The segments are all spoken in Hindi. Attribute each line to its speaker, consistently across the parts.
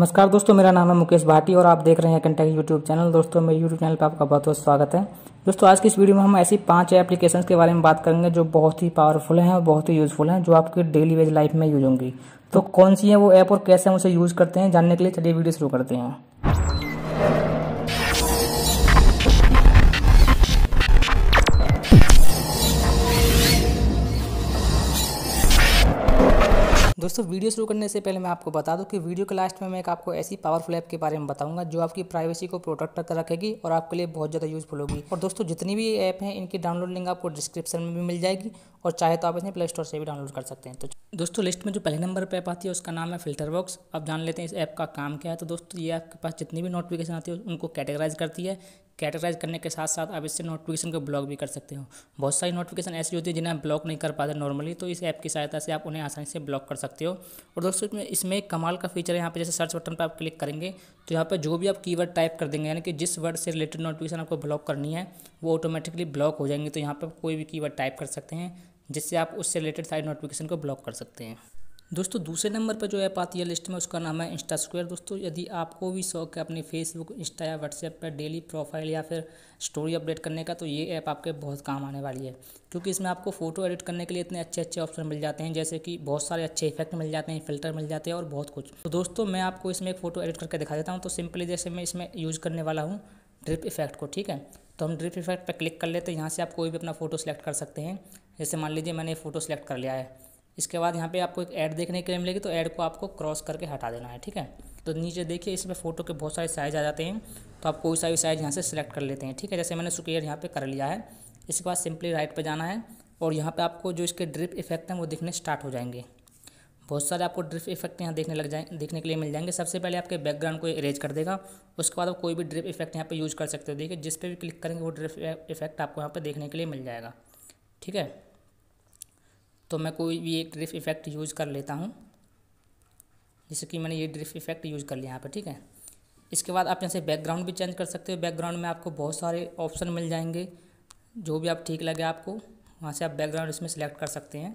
Speaker 1: नमस्कार दोस्तों मेरा नाम है मुकेश भाटी और आप देख रहे हैं कंटेक्ट यूट्यूब चैनल दोस्तों मेरे यूट्यूब चैनल पर आपका बहुत बहुत स्वागत है दोस्तों आज की इस वीडियो में हम ऐसी पांच एप्लीकेशंस के बारे में बात करेंगे जो बहुत ही पावरफुल हैं और बहुत ही यूजफुल हैं जो आपकी डेली वेज लाइफ में यूज होंगी तो कौन सी है वो ऐप और कैसे हम उसे यूज करते हैं जानने के लिए चलिए वीडियो शुरू करते हैं दोस्तों वीडियो शुरू करने से पहले मैं आपको बता दूं कि वीडियो के लास्ट में मैं एक आपको ऐसी पावरफुल ऐप के बारे में बताऊंगा जो आपकी प्राइवेसी को प्रोटेक्ट कर रखेगी और आपके लिए बहुत ज़्यादा यूजफुल होगी और दोस्तों जितनी भी ऐप हैं इनकी डाउनलोड लिंक आपको डिस्क्रिप्शन में भी मिल जाएगी और चाहे तो आप इन्हें प्ले स्टोर से भी डाउनलोड कर सकते हैं तो दोस्तों लिस्ट में जो पहले नंबर पर ऐप आती है उसका नाम है फिल्टर बॉक्स आप जान लेते हैं इस ऐप का काम क्या है तो दोस्तों ये आपके पास जितनी भी नोटिफिकेशन आती है उनको कैटेगराइज करती है कैटेगराइज करने के साथ साथ आप इससे नोटिफिकेशन को ब्लॉक भी कर सकते हो बहुत सारी नोटिफिकेशन ऐसी होती है जिन्हें आप ब्लॉक नहीं कर पाते नॉर्मली तो इस ऐप की सहायता से आप उन्हें आसानी से ब्लॉक कर सकते हो और दोस्तों इसमें इसमें कमाल का फीचर है यहाँ पर जैसे सर्च बटन पर आप क्लिक करेंगे तो यहाँ पर जो भी आप की टाइप कर देंगे यानी कि जिस वर्ड से रिलेटेड नोटिफिकेशन आपको ब्लॉक करनी है वो ऑटोमेटिकली ब्लॉक हो जाएंगे तो यहाँ पर कोई भी की टाइप कर सकते हैं जिससे आप उससे रिलेटेड सारी नोटिफिकेशन को ब्लॉक कर सकते हैं दोस्तों दूसरे नंबर पर जो ऐप आती है लिस्ट में उसका नाम है इंस्टा स्क्वायर दोस्तों यदि आपको भी शौक है अपने फेसबुक इंस्टा या व्हाट्सएप पर डेली प्रोफाइल या फिर स्टोरी अपडेट करने का तो ये ऐप आपके बहुत काम आने वाली है क्योंकि इसमें आपको फ़ोटो एडिट करने के लिए इतने अच्छे अच्छे ऑप्शन मिल जाते हैं जैसे कि बहुत सारे अच्छे इफेक्ट मिल जाते हैं फिल्टर मिल जाते हैं और बहुत कुछ तो दोस्तों मैं आपको इसमें एक फ़ोटो एडिट करके दिखा देता हूँ तो सिंपली जैसे मैं इसमें यूज़ करने वाला हूँ ड्रिप इफेक्ट को ठीक है तो हम ड्रिप इफेक्ट पर क्लिक कर लेते हैं यहाँ से आप कोई भी अपना फ़ोटो सेलेक्ट कर सकते हैं जैसे मान लीजिए मैंने फ़ोटो सेलेक्ट कर लिया है इसके बाद यहाँ पे आपको एक ऐड देखने के लिए मिलेगी तो ऐड को आपको क्रॉस करके हटा देना है ठीक है तो नीचे देखिए इसमें फ़ोटो के बहुत सारे साइज़ आ जाते हैं तो आप कोई सा भी साइज़ यहाँ से सिलेक्ट कर लेते हैं ठीक है जैसे मैंने सुकेयर यहाँ पर कर लिया है इसके बाद सिंपली राइट पर जाना है और यहाँ पर आपको जो इसके ड्रिप इफेक्ट हैं वो दिखने स्टार्ट हो जाएंगे बहुत सारे आपको ड्रिप इफेक्ट यहाँ देखने लग जाए देखने के लिए मिल जाएंगे सबसे पहले आपके बैकग्राउंड को अरेज कर देगा उसके बाद आप कोई भी ड्रिप इफेक्ट यहाँ पे यूज़ कर सकते हो देखिए जिस पे भी क्लिक करेंगे वो ड्रिप इफेक्ट आपको यहाँ पे देखने के लिए मिल जाएगा ठीक है तो मैं कोई भी एक ड्रिफ इफेक्ट यूज़ कर लेता हूँ जैसे कि मैंने ये ड्रिफ इफेक्ट यूज़ कर लिया यहाँ पर ठीक है इसके बाद आप यहाँ से बैकग्राउंड भी चेंज कर सकते हो बैकग्राउंड में आपको बहुत सारे ऑप्शन मिल जाएंगे जो भी आप ठीक लगे आपको वहाँ से आप बैकग्राउंड इसमें सेलेक्ट कर सकते हैं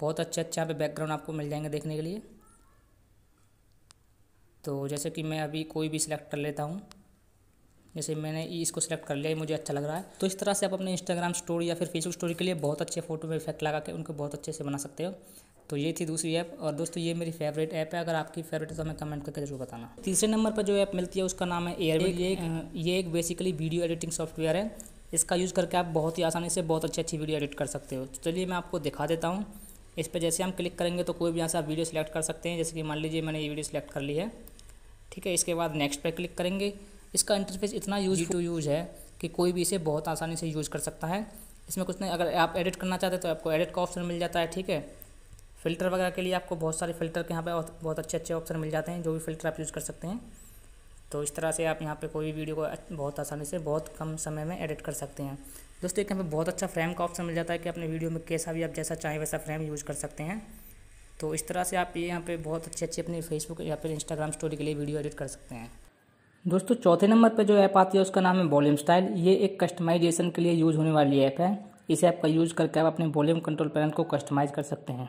Speaker 1: बहुत अच्छे अच्छे यहाँ पे बैकग्राउंड आपको मिल जाएंगे देखने के लिए तो जैसे कि मैं अभी कोई भी सिलेक्ट कर लेता हूँ जैसे मैंने इसको सेलेक्ट कर लिया मुझे अच्छा लग रहा है तो इस तरह से आप अपने इंस्टाग्राम स्टोरी या फिर फेसबुक स्टोरी के लिए बहुत अच्छे फोटो में इफेक्ट लगा के उनको बहुत अच्छे से बना सकते हो तो ये थी दूसरी ऐप और दोस्तों ये मेरी फेवरेट ऐप है अगर आपकी फेवरेट है तो हमें कमेंट करके जरूर बताना तीसरे नंबर पर जो ऐप मिलती है उसका नाम है एयरविक ये एक, ये एक बेसिकली वीडियो एडिटिंग सॉफ्टवेयर है इसका यूज़ करके आप बहुत ही आसानी से बहुत अच्छी अच्छी वीडियो एडिट कर सकते हो तो चलिए मैं आपको दिखा देता हूँ इस पर जैसे हम क्लिक करेंगे तो कोई भी यहाँ से आप वीडियो सेलेक्ट कर सकते हैं जैसे कि मान लीजिए मैंने ये वीडियो सेलेक्ट कर ली है ठीक है इसके बाद नेक्स्ट पर क्लिक करेंगे इसका इंटरफेस इतना यूज टू यूज है कि कोई भी इसे बहुत आसानी से यूज कर सकता है इसमें कुछ नहीं अगर आप एडिट करना चाहते हैं तो आपको एडिट का ऑप्शन मिल जाता है ठीक है फ़िल्टर वगैरह के लिए आपको बहुत सारे फ़िल्टर के यहाँ पर बहुत अच्छे अच्छे ऑप्शन मिल जाते हैं जो भी फ़िल्टर आप यूज़ कर सकते हैं तो इस तरह से आप यहाँ पर कोई भी वीडियो को बहुत आसानी से बहुत कम समय में एडिट कर सकते हैं दोस्तों एक यहाँ पर बहुत अच्छा फ्रेम का ऑप्शन मिल जाता है कि अपने वीडियो में कैसा भी आप जैसा चाहें वैसा फ्रेम यूज़ कर सकते हैं तो इस तरह से आप ये यहाँ पे बहुत अच्छे अच्छे अपने फेसबुक या फिर इंस्टाग्राम स्टोरी के लिए वीडियो एडिट कर सकते हैं दोस्तों चौथे नंबर पर जो ऐप आती है उसका नाम है वॉल्यूम स्टाइल ये एक कस्टमाइजेशन के लिए यूज होने वाली ऐप है इस ऐप का यूज करके आप अपने वॉल्यूम कंट्रोल पैनल को कस्टमाइज कर सकते हैं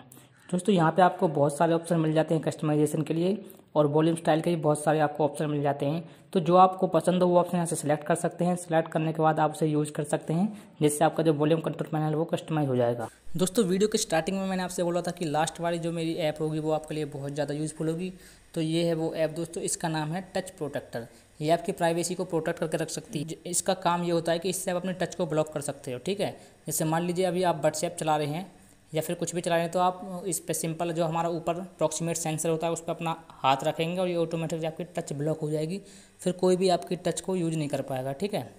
Speaker 1: दोस्तों यहाँ पे आपको बहुत सारे ऑप्शन मिल जाते हैं कस्टमाइजेशन के लिए और वॉल्यूम स्टाइल के भी बहुत सारे आपको ऑप्शन मिल जाते हैं तो जो आपको पसंद हो वो ऑप्शन यहाँ से सिलेक्ट कर सकते हैं सिलेक्ट करने के बाद आप उसे यूज़ कर सकते हैं जिससे आपका जो वॉल्यूम कंट्रोल पैनल है वो कस्टमाइज हो जाएगा दोस्तों वीडियो के स्टार्टिंग में मैंने आपसे बोला था कि लास्ट वाली जो मेरी ऐप होगी वो आपके लिए बहुत ज़्यादा यूज़फुल होगी तो ये है वो ऐप दोस्तों इसका नाम है टच प्रोटेक्टर ये आपकी प्राइवेसी को प्रोटेक्ट करके रख सकती है इसका काम ये होता है कि इससे आप अपने टच को ब्लॉक कर सकते हो ठीक है जैसे मान लीजिए अभी आप व्हाट्सएप चला रहे हैं या फिर कुछ भी चला रहे हैं तो आप इस पर सिंपल जो हमारा ऊपर अप्रॉक्सीमेट सेंसर होता है उस पर अपना हाथ रखेंगे और ये ऑटोमेटिकली आपकी टच ब्लॉक हो जाएगी फिर कोई भी आपकी टच को यूज नहीं कर पाएगा ठीक है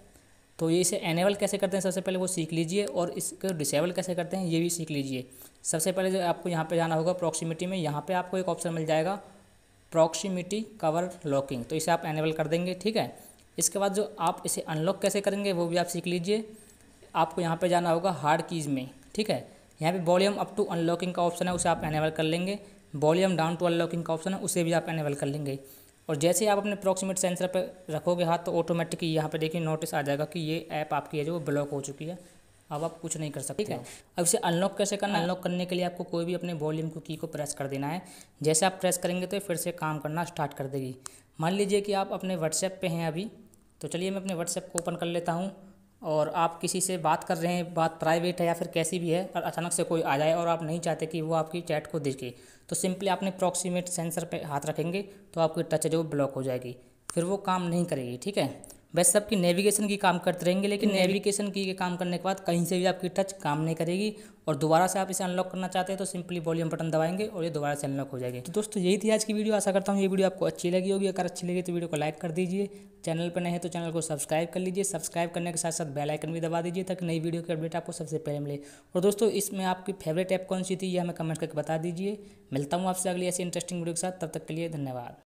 Speaker 1: तो ये इसे एनेबल कैसे करते हैं सबसे पहले वो सीख लीजिए और इसको डिसेबल कैसे करते हैं ये भी सीख लीजिए सबसे पहले जो आपको यहाँ पर जाना होगा प्रॉक्सिमिटी में यहाँ पर आपको एक ऑप्शन मिल जाएगा प्रॉक्सीमिटी कवर लॉकिंग तो इसे आप एनेबल कर देंगे ठीक है इसके बाद जो आप इसे अनलॉक कैसे करेंगे वो भी आप सीख लीजिए आपको यहाँ पर जाना होगा हार्ड कीज़ में ठीक है यहाँ पे वॉल्यूम अप टू अनलॉकिंग का ऑप्शन है उसे आप एनेबल कर लेंगे वॉल्यूम डाउन टू अनलॉकिंग का ऑप्शन है उसे भी आप एनेबल कर लेंगे और जैसे ही आप अपने अप्रॉक्सीमेट सेंसर पर रखोगे हाथ तो ऑटोमेटिक यहाँ पर देखिए नोटिस आ जाएगा कि ये ऐप आपकी है जो ब्लॉक हो चुकी है अब आप कुछ नहीं कर सकते ठीक है अब इसे अनलॉक कैसे करना अनलॉक करने के लिए आपको कोई भी अपने वॉल्यूम को की को प्रेस कर देना है जैसे आप प्रेस करेंगे तो फिर से काम करना स्टार्ट कर देगी मान लीजिए कि आप अपने व्हाट्सएप पे हैं अभी तो चलिए मैं अपने व्हाट्सएप को ओपन कर लेता हूँ और आप किसी से बात कर रहे हैं बात प्राइवेट है या फिर कैसी भी है और अचानक से कोई आ जाए और आप नहीं चाहते कि वो आपकी चैट को देखे तो सिंपली आपने प्रॉक्सीमेट सेंसर पे हाथ रखेंगे तो आपकी टच जो ब्लॉक हो जाएगी फिर वो काम नहीं करेगी ठीक है वैसे सबकी नेविगेशन की काम करते रहेंगे लेकिन नेविगेशन हम्म। की के काम करने के बाद कहीं से भी आपकी टच काम नहीं करेगी और दोबारा से आप इसे अनलॉक करना चाहते हैं तो सिंपली वॉल्यूम बटन दबाएंगे और ये दोबारा से अनलॉक हो जाएगी तो दोस्तों यही थी आज की वीडियो आशा करता हूँ ये वीडियो आपको अच्छी लगी होगी अगर अच्छी लगी तो वीडियो को लाइक कर दीजिए चैनल पर नहीं है तो चैनल को सब्सक्राइब कर लीजिए सब्सक्राइब करने के साथ साथ बेल आइकन भी दबा दीजिए ताकि नई वीडियो की अपडेट आपको सबसे पहले मिले और दोस्तों इसमें आपकी फेवरेट ऐप कौन सी थी ये हमें कमेंट करके बता दीजिए मिलता हूँ आपसे अगली ऐसी इंटरेस्टिंग वीडियो के साथ तब तक के लिए धन्यवाद